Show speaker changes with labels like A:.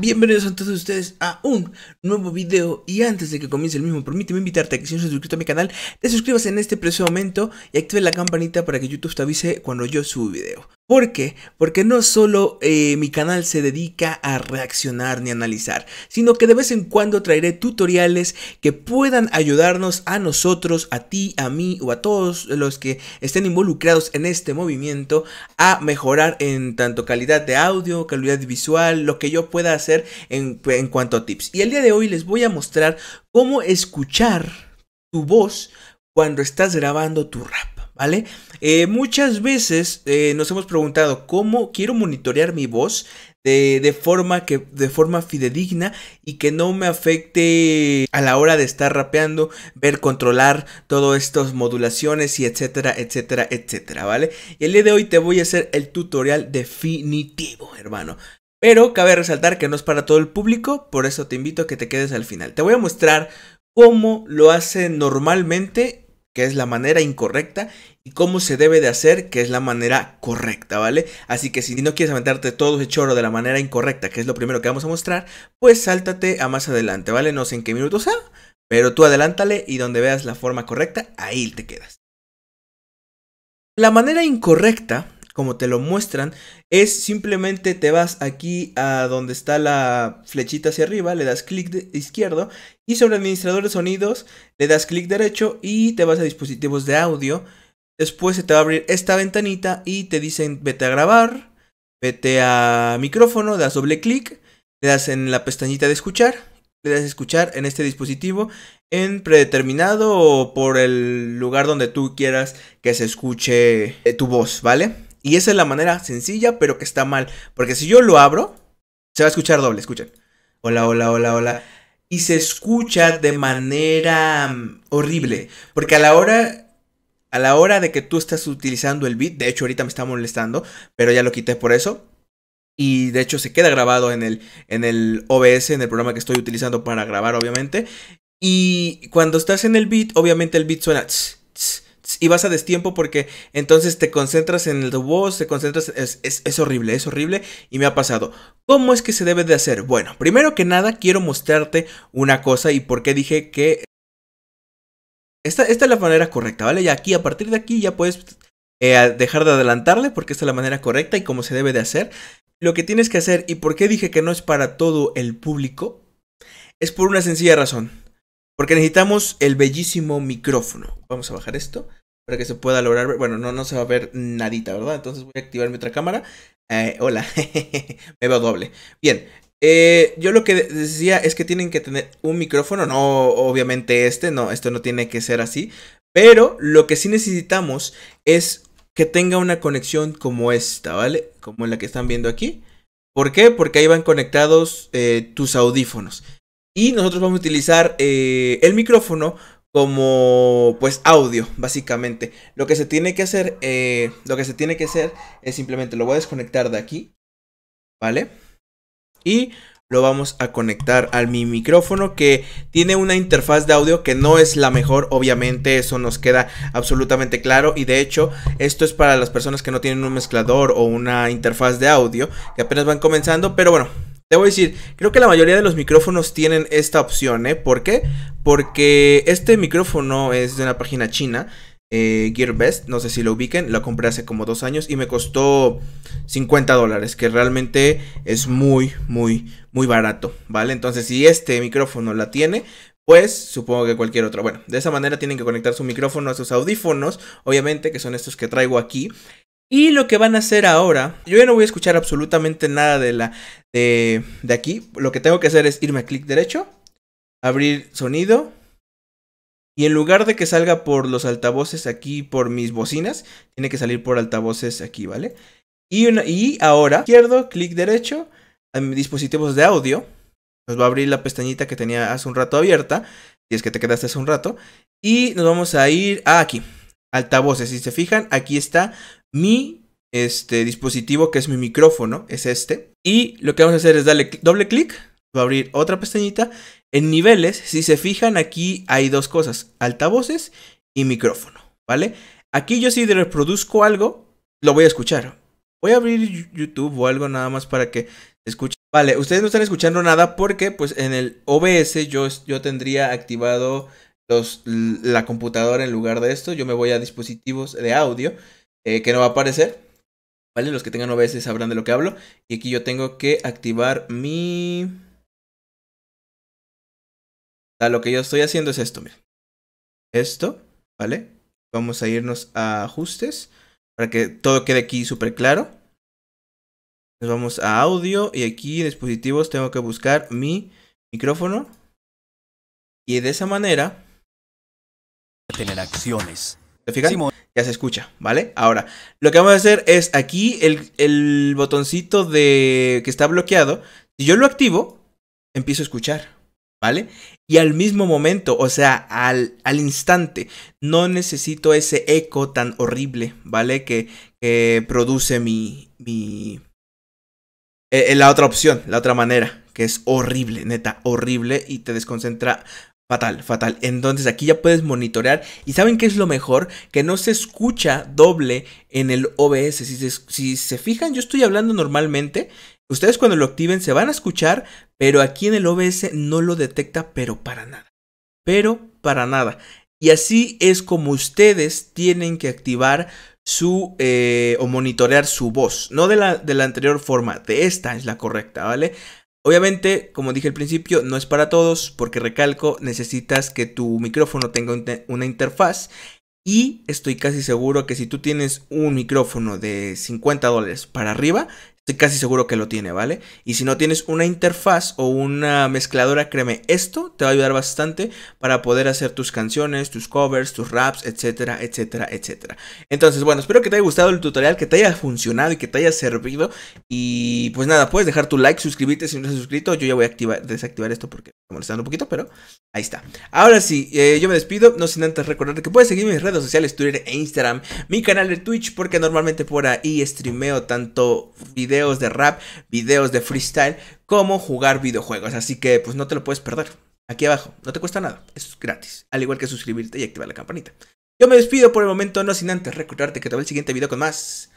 A: bienvenidos a todos ustedes a un nuevo video y antes de que comience el mismo permíteme invitarte a que si no estás suscrito a mi canal te suscribas en este preciso momento y active la campanita para que YouTube te avise cuando yo subo video ¿Por qué? Porque no solo eh, mi canal se dedica a reaccionar ni analizar, sino que de vez en cuando traeré tutoriales que puedan ayudarnos a nosotros, a ti, a mí o a todos los que estén involucrados en este movimiento a mejorar en tanto calidad de audio, calidad visual, lo que yo pueda hacer en, en cuanto a tips. Y el día de hoy les voy a mostrar cómo escuchar tu voz cuando estás grabando tu rap. ¿vale? Eh, muchas veces eh, nos hemos preguntado cómo quiero monitorear mi voz de, forma que de forma fidedigna y que no me afecte a la hora de estar rapeando, ver, controlar todas estas modulaciones y etcétera, etcétera, etcétera, ¿vale? Y el día de hoy te voy a hacer el tutorial definitivo, hermano. Pero cabe resaltar que no es para todo el público, por eso te invito a que te quedes al final. Te voy a mostrar cómo lo hace normalmente que es la manera incorrecta, y cómo se debe de hacer, que es la manera correcta, ¿vale? Así que si no quieres aventarte todo ese choro de la manera incorrecta, que es lo primero que vamos a mostrar, pues sáltate a más adelante, ¿vale? No sé en qué minutos sea, pero tú adelántale y donde veas la forma correcta, ahí te quedas. La manera incorrecta como te lo muestran, es simplemente te vas aquí a donde está la flechita hacia arriba, le das clic izquierdo y sobre Administradores de sonidos le das clic derecho y te vas a dispositivos de audio. Después se te va a abrir esta ventanita y te dicen vete a grabar, vete a micrófono, das doble clic, le das en la pestañita de escuchar, le das escuchar en este dispositivo en predeterminado o por el lugar donde tú quieras que se escuche eh, tu voz, ¿vale? Y esa es la manera sencilla, pero que está mal. Porque si yo lo abro, se va a escuchar doble, escuchen. Hola, hola, hola, hola. Y se escucha de manera mm, horrible. Porque a la hora a la hora de que tú estás utilizando el beat, de hecho ahorita me está molestando, pero ya lo quité por eso. Y de hecho se queda grabado en el, en el OBS, en el programa que estoy utilizando para grabar, obviamente. Y cuando estás en el beat, obviamente el beat suena y vas a destiempo porque entonces te concentras en el voz, te concentras, es, horrible, es horrible y me ha pasado. ¿Cómo es que se debe de hacer? Bueno, primero que nada quiero mostrarte una cosa y por qué dije que... Esta, esta es la manera correcta, ¿vale? Y aquí, a partir de aquí ya puedes eh, dejar de adelantarle porque esta es la manera correcta y cómo se debe de hacer. Lo que tienes que hacer y por qué dije que no es para todo el público es por una sencilla razón. Porque necesitamos el bellísimo micrófono. Vamos a bajar esto para que se pueda lograr Bueno, no, no se va a ver nadita, ¿verdad? Entonces voy a activar mi otra cámara. Eh, hola, me veo doble. Bien, eh, yo lo que decía es que tienen que tener un micrófono, no obviamente este, no, esto no tiene que ser así, pero lo que sí necesitamos es que tenga una conexión como esta, ¿vale? Como la que están viendo aquí. ¿Por qué? Porque ahí van conectados eh, tus audífonos. Y nosotros vamos a utilizar el micrófono como pues audio básicamente lo que se tiene que hacer eh, lo que se tiene que hacer es simplemente lo voy a desconectar de aquí vale y lo vamos a conectar al mi micrófono que tiene una interfaz de audio que no es la mejor, obviamente eso nos queda absolutamente claro y de hecho esto es para las personas que no tienen un mezclador o una interfaz de audio que apenas van comenzando, pero bueno, te voy a decir, creo que la mayoría de los micrófonos tienen esta opción, ¿eh? ¿Por qué? Porque este micrófono es de una página china, eh, GearBest, no sé si lo ubiquen, lo compré hace como dos años y me costó 50 dólares, que realmente es muy, muy, muy barato, ¿vale? Entonces, si este micrófono la tiene, pues supongo que cualquier otro. Bueno, de esa manera tienen que conectar su micrófono a sus audífonos, obviamente, que son estos que traigo aquí. Y lo que van a hacer ahora, yo ya no voy a escuchar absolutamente nada de la de, aquí. Lo que tengo que hacer es irme a clic derecho, abrir sonido. Y en lugar de que salga por los altavoces aquí, por mis bocinas, tiene que salir por altavoces aquí, ¿vale? Y, y ahora, izquierdo, clic derecho, a mis dispositivos de audio. Nos va a abrir la pestañita que tenía hace un rato abierta. Si es que te quedaste hace un rato. Y nos vamos a ir a aquí altavoces. Si se fijan, aquí está mi este dispositivo que es mi micrófono, es este. Y lo que vamos a hacer es darle doble clic, va a abrir otra pestañita. En niveles, si se fijan aquí hay dos cosas, altavoces y micrófono, ¿vale? Aquí yo si reproduzco algo, lo voy a escuchar. Voy a abrir YouTube o algo nada más para que escuche. Vale, ustedes no están escuchando nada porque pues en el OBS yo, yo tendría activado los, la computadora en lugar de esto. Yo me voy a dispositivos de audio eh, que no va a aparecer. ¿Vale? Los que tengan OBS sabrán de lo que hablo. Y aquí yo tengo que activar mi... lo que yo estoy haciendo es esto, miren. Esto, ¿vale? Vamos a irnos a ajustes para que todo quede aquí súper claro. Nos vamos a audio y aquí dispositivos tengo que buscar mi micrófono. Y de esa manera... Tener acciones. ¿Te fijas? ya se escucha, ¿vale? Ahora, lo que vamos a hacer es aquí el, el botoncito de que está bloqueado. Si yo lo activo, empiezo a escuchar. ¿vale? Y al mismo momento, o sea, al, instante, no necesito ese eco tan horrible, ¿vale? Que, produce mi... mi... Eh, eh, la otra opción, la otra manera, que es horrible, neta, horrible y te desconcentra Fatal, fatal. Entonces aquí ya puedes monitorear. Y saben qué es lo mejor? Que no se escucha doble en el OBS. Si se, si se fijan, yo estoy hablando normalmente. Ustedes cuando lo activen se van a escuchar, pero aquí en el OBS no lo detecta, pero para nada. Pero para nada. Y así es como ustedes tienen que activar su eh, o monitorear su voz. No de la, de la anterior forma, de esta es la correcta, ¿vale? Obviamente, como dije al principio, no es para todos porque recalco, necesitas que tu micrófono tenga una interfaz y estoy casi seguro que si tú tienes un micrófono de 50 dólares para arriba, Estoy casi seguro que lo tiene, ¿vale? Y si no tienes una interfaz o una mezcladora, créeme, esto te va a ayudar bastante para poder hacer tus canciones, tus covers, tus raps, etcétera, etcétera, etcétera. Entonces, bueno, espero que te haya gustado el tutorial, que te haya funcionado y que te haya servido. Y pues nada, puedes dejar tu like, suscribirte si no estás suscrito. Yo ya voy a desactivar esto porque me está molestando un poquito, pero ahí está. Ahora sí, eh, yo me despido, no sin antes recordarte que puedes seguir mis redes sociales, Twitter e Instagram, mi canal de Twitch, porque normalmente por ahí streameo tanto videos videos de rap, videos de freestyle, cómo jugar videojuegos. Así que pues no te lo puedes perder. Aquí abajo, no te cuesta nada, es gratis. Al igual que suscribirte y activar la campanita. Yo me despido por el momento, no sin antes recordarte que te veo el siguiente video con más